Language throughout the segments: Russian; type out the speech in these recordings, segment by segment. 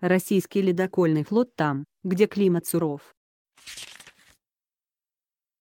Российский ледокольный флот там, где климат суров.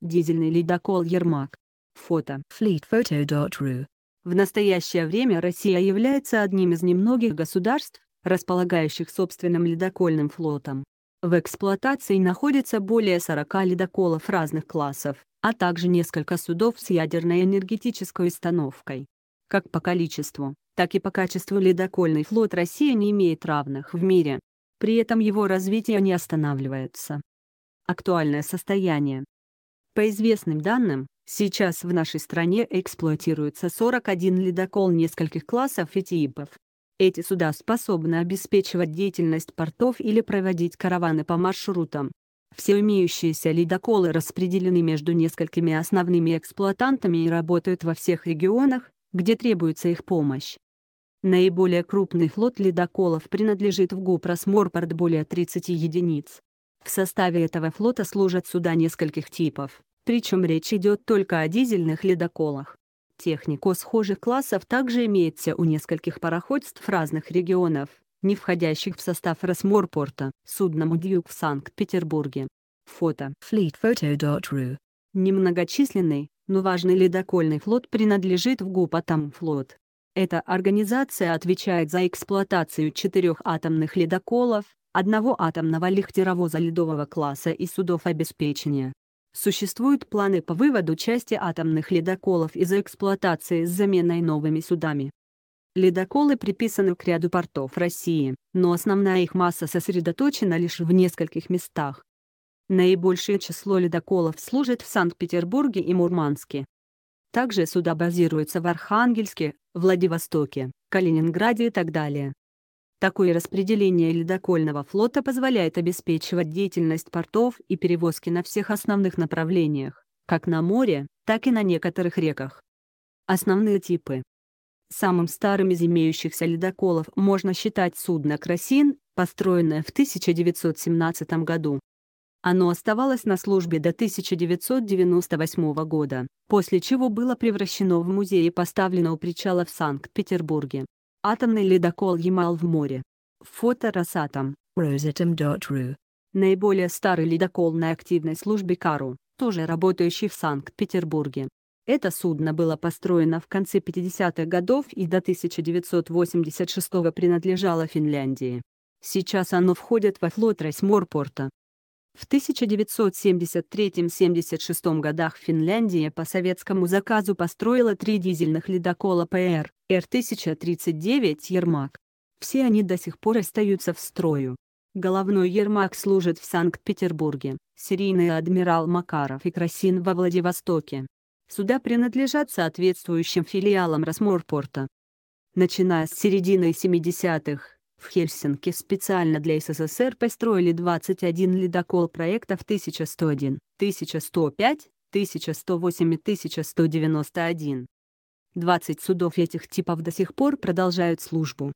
Дизельный ледокол «Ермак». Фото. Fleetphoto.ru В настоящее время Россия является одним из немногих государств, располагающих собственным ледокольным флотом. В эксплуатации находится более 40 ледоколов разных классов, а также несколько судов с ядерной энергетической установкой. Как по количеству, так и по качеству ледокольный флот России не имеет равных в мире. При этом его развитие не останавливается. Актуальное состояние. По известным данным, сейчас в нашей стране эксплуатируется 41 ледокол нескольких классов и типов. Эти суда способны обеспечивать деятельность портов или проводить караваны по маршрутам. Все имеющиеся ледоколы распределены между несколькими основными эксплуатантами и работают во всех регионах, где требуется их помощь. Наиболее крупный флот ледоколов принадлежит в Гупрос Морпорт более 30 единиц. В составе этого флота служат суда нескольких типов, причем речь идет только о дизельных ледоколах. Технику схожих классов также имеется у нескольких пароходств разных регионов, не входящих в состав Росморпорта, судном «Дьюк» в Санкт-Петербурге. Фото. Fleetphoto.ru Немногочисленный, но важный ледокольный флот принадлежит в ГУПАТАМ флот. Эта организация отвечает за эксплуатацию четырех атомных ледоколов, одного атомного лихтеровоза ледового класса и судов обеспечения. Существуют планы по выводу части атомных ледоколов из эксплуатации с заменой новыми судами. Ледоколы приписаны к ряду портов России, но основная их масса сосредоточена лишь в нескольких местах. Наибольшее число ледоколов служит в Санкт-Петербурге и Мурманске, также суда базируются в Архангельске, Владивостоке, Калининграде и так далее. Такое распределение ледокольного флота позволяет обеспечивать деятельность портов и перевозки на всех основных направлениях, как на море, так и на некоторых реках. Основные типы. Самым старым из имеющихся ледоколов можно считать судно «Красин», построенное в 1917 году. Оно оставалось на службе до 1998 года, после чего было превращено в музей и поставлено у причала в Санкт-Петербурге. Атомный ледокол «Ямал» в море. Фото «Росатом». Rosatom.ru. Наиболее старый ледокол на активной службе «Кару», тоже работающий в Санкт-Петербурге. Это судно было построено в конце 50-х годов и до 1986 принадлежало Финляндии. Сейчас оно входит во флот Рейсморпорта. В 1973-76 годах Финляндия по советскому заказу построила три дизельных ледокола ПР, Р-1039 «Ермак». Все они до сих пор остаются в строю. Головной «Ермак» служит в Санкт-Петербурге, серийный «Адмирал Макаров» и «Красин» во Владивостоке. Суда принадлежат соответствующим филиалам Росморпорта. Начиная с середины 70-х, в Хельсинки специально для СССР построили 21 ледокол проектов 1101, 1105, 1108 и 1191. 20 судов этих типов до сих пор продолжают службу.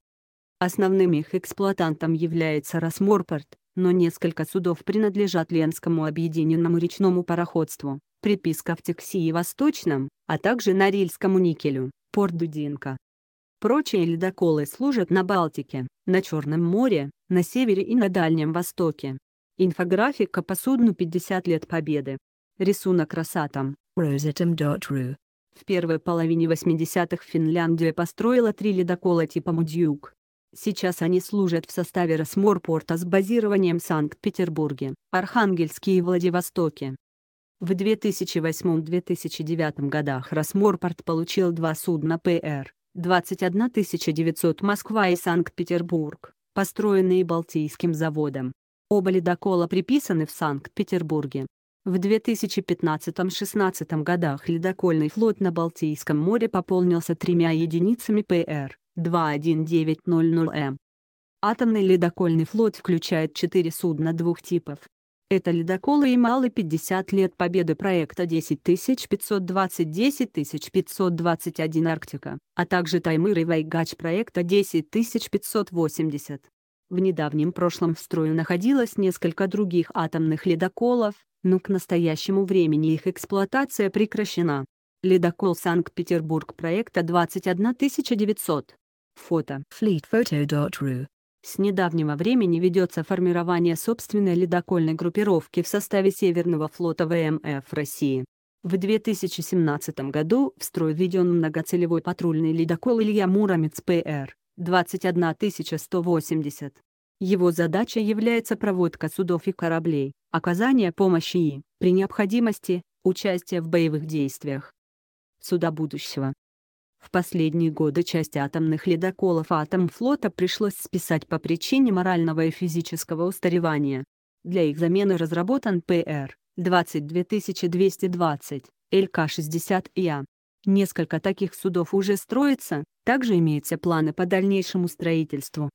Основным их эксплуатантом является Росморпорт, но несколько судов принадлежат Ленскому объединенному речному пароходству, приписка в Текси и Восточном, а также Норильскому никелю, порт Дудинка. Прочие ледоколы служат на Балтике, на Черном море, на севере и на Дальнем Востоке. Инфографика по судну 50 лет Победы. Рисунок Росатом. Rosatom.ru В первой половине 80-х Финляндия построила три ледокола типа Мудьюк. Сейчас они служат в составе Росморпорта с базированием в Санкт-Петербурге, Архангельске и Владивостоке. В 2008-2009 годах Росморпорт получил два судна ПР 21 900 Москва и Санкт-Петербург, построенные Балтийским заводом. Оба ледокола приписаны в Санкт-Петербурге. В 2015-16 годах ледокольный флот на Балтийском море пополнился тремя единицами ПР 21900М. Атомный ледокольный флот включает четыре судна двух типов это ледоколы и мало 50 лет победы проекта 10520-10521 Арктика, а также Таймыр и Вайгач проекта 10580. В недавнем прошлом в строю находилось несколько других атомных ледоколов, но к настоящему времени их эксплуатация прекращена. Ледокол Санкт-Петербург проекта 21900. Фото. Fleetphoto.ru с недавнего времени ведется формирование собственной ледокольной группировки в составе Северного флота ВМФ России. В 2017 году в строй введен многоцелевой патрульный ледокол Илья Муромец ПР 21180. Его задача является проводка судов и кораблей, оказание помощи и, при необходимости, участие в боевых действиях. Суда будущего в последние годы часть атомных ледоколов Атомфлота пришлось списать по причине морального и физического устаревания. Для их замены разработан ПР 22220, ЛК-60Я. Несколько таких судов уже строится, также имеются планы по дальнейшему строительству.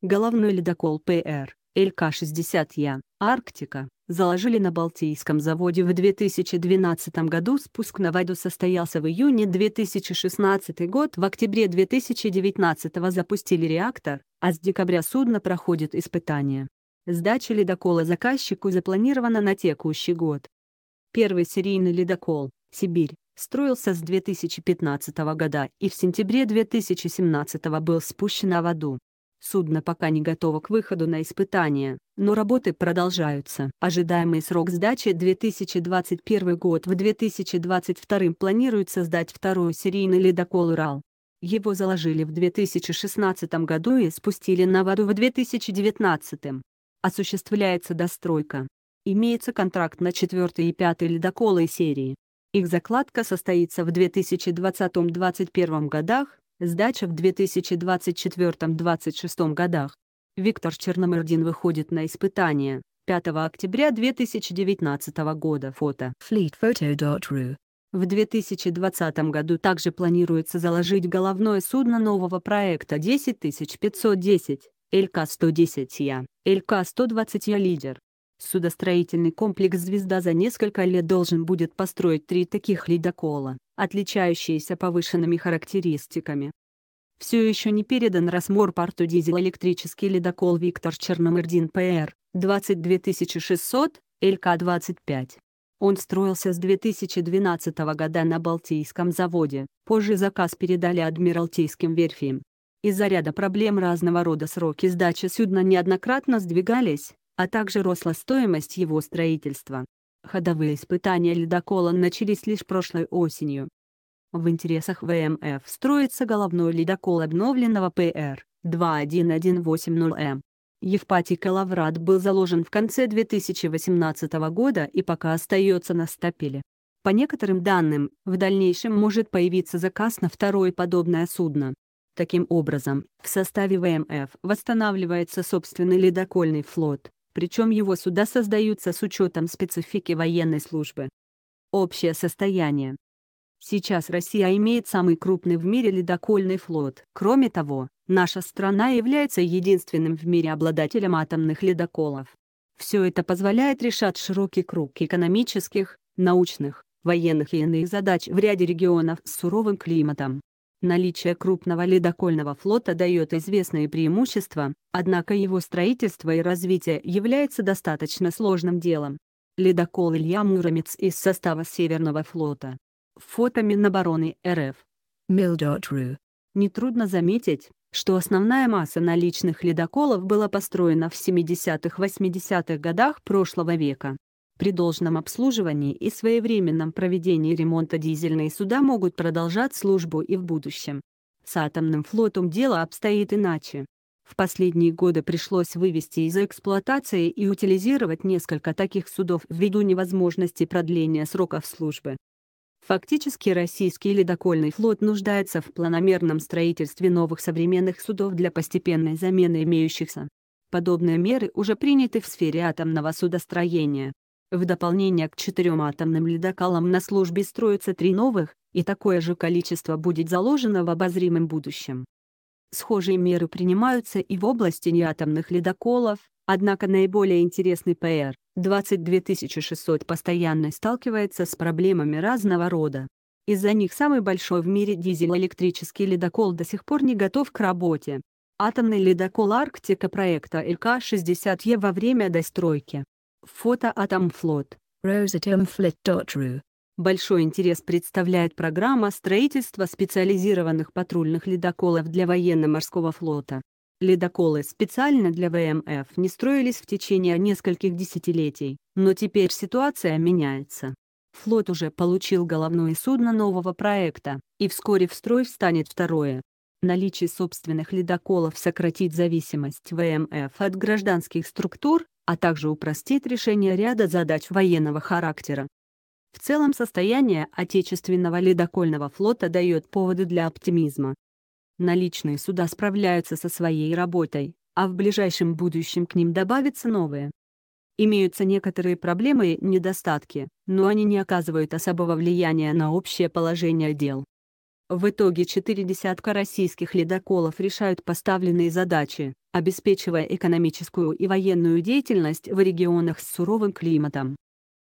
Головной ледокол ПР ЛК-60Я «Арктика» заложили на Балтийском заводе в 2012 году. Спуск на воду состоялся в июне 2016 год. В октябре 2019 запустили реактор, а с декабря судно проходит испытания. Сдача ледокола заказчику запланирована на текущий год. Первый серийный ледокол «Сибирь» строился с 2015 года и в сентябре 2017 был спущен на воду. Судно пока не готово к выходу на испытания, но работы продолжаются. Ожидаемый срок сдачи 2021 год. В 2022 планируется сдать второй серийный ледокол «Урал». Его заложили в 2016 году и спустили на воду в 2019. Осуществляется достройка. Имеется контракт на четвертый и пятый ледоколы серии. Их закладка состоится в 2020-2021 годах, Сдача в 2024 26 годах. Виктор Черномырдин выходит на испытание. 5 октября 2019 года. Фото. fleetphoto.ru в 2020 году также планируется заложить головное судно нового проекта 10510, ЛК-110Я, ЛК-120Я «Лидер». Судостроительный комплекс «Звезда» за несколько лет должен будет построить три таких ледокола, отличающиеся повышенными характеристиками. Все еще не передан размор порту дизель-электрический ледокол Виктор Черномырдин ПР 22600 ЛК-25. Он строился с 2012 года на Балтийском заводе, позже заказ передали Адмиралтейским верфям. Из-за ряда проблем разного рода сроки сдачи судна неоднократно сдвигались, а также росла стоимость его строительства. Ходовые испытания ледокола начались лишь прошлой осенью. В интересах ВМФ строится головной ледокол обновленного ПР 21180М. Евпатий Калаврат был заложен в конце 2018 года и пока остается на стапеле. По некоторым данным, в дальнейшем может появиться заказ на второе подобное судно. Таким образом, в составе ВМФ восстанавливается собственный ледокольный флот, причем его суда создаются с учетом специфики военной службы. Общее состояние. Сейчас Россия имеет самый крупный в мире ледокольный флот. Кроме того, наша страна является единственным в мире обладателем атомных ледоколов. Все это позволяет решать широкий круг экономических, научных, военных и иных задач в ряде регионов с суровым климатом. Наличие крупного ледокольного флота дает известные преимущества, однако его строительство и развитие является достаточно сложным делом. Ледокол Илья Муромец из состава Северного флота. Фото Минобороны РФ. Mil.ru. Нетрудно заметить, что основная масса наличных ледоколов была построена в 70-80-х годах прошлого века. При должном обслуживании и своевременном проведении ремонта дизельные суда могут продолжать службу и в будущем. С атомным флотом дело обстоит иначе. В последние годы пришлось вывести из эксплуатации и утилизировать несколько таких судов ввиду невозможности продления сроков службы. Фактически российский ледокольный флот нуждается в планомерном строительстве новых современных судов для постепенной замены имеющихся. Подобные меры уже приняты в сфере атомного судостроения. В дополнение к четырем атомным ледокалам на службе строятся три новых, и такое же количество будет заложено в обозримом будущем. Схожие меры принимаются и в области неатомных ледоколов, однако наиболее интересный ПР 22600 постоянно сталкивается с проблемами разного рода. Из-за них самый большой в мире дизель-электрический ледокол до сих пор не готов к работе. Атомный ледокол Арктика проекта ЛК-60Е во время достройки Фото от Amflot. rosatomflot.ru Большой интерес представляет программа строительства специализированных патрульных ледоколов для военно-морского флота. Ледоколы специально для ВМФ не строились в течение нескольких десятилетий, но теперь ситуация меняется. Флот уже получил головное судно нового проекта, и вскоре в строй встанет второе. Наличие собственных ледоколов сократит зависимость ВМФ от гражданских структур, а также упростит решение ряда задач военного характера. В целом состояние отечественного ледокольного флота дает поводы для оптимизма. Наличные суда справляются со своей работой, а в ближайшем будущем к ним добавятся новые. Имеются некоторые проблемы и недостатки, но они не оказывают особого влияния на общее положение дел. В итоге четыре десятка российских ледоколов решают поставленные задачи, обеспечивая экономическую и военную деятельность в регионах с суровым климатом.